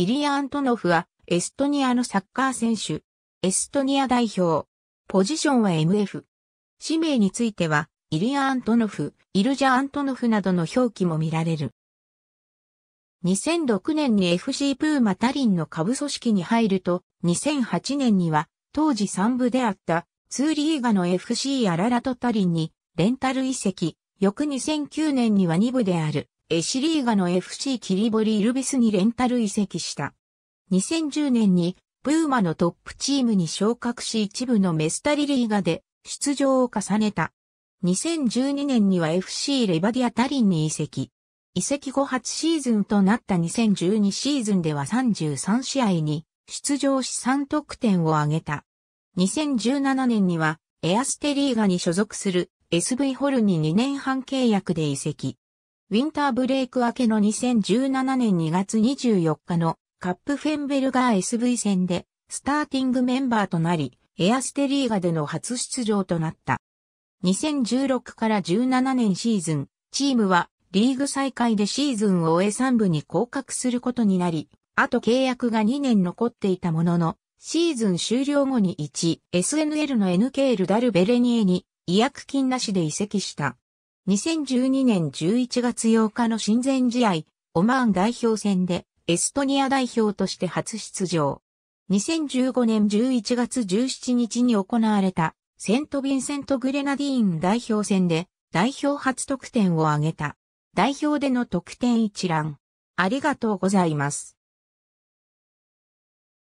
イリア・アントノフは、エストニアのサッカー選手。エストニア代表。ポジションは MF。氏名については、イリア・アントノフ、イルジャ・アントノフなどの表記も見られる。2006年に FC プーマタリンの下部組織に入ると、2008年には、当時3部であった、ツーリーガの FC アララトタリンに、レンタル移籍、翌2009年には2部である、エシリーガの FC キリボリ・イルビスにレンタル移籍した。2010年にプーマのトップチームに昇格し一部のメスタリリーガで出場を重ねた。2012年には FC レバディア・タリンに移籍。移籍後初シーズンとなった2012シーズンでは33試合に出場し3得点を挙げた。2017年にはエアステリーガに所属する SV ホルに2年半契約で移籍。ウィンターブレイク明けの2017年2月24日のカップフェンベルガー SV 戦でスターティングメンバーとなり、エアステリーガでの初出場となった。2016から17年シーズン、チームはリーグ再開でシーズンを終え3部に降格することになり、あと契約が2年残っていたものの、シーズン終了後に1、SNL の NK l ダルベレニエに違約金なしで移籍した。2012年11月8日の親善試合、オマーン代表戦でエストニア代表として初出場。2015年11月17日に行われたセント・ヴィンセント・グレナディーン代表戦で代表初得点を挙げた。代表での得点一覧。ありがとうございます。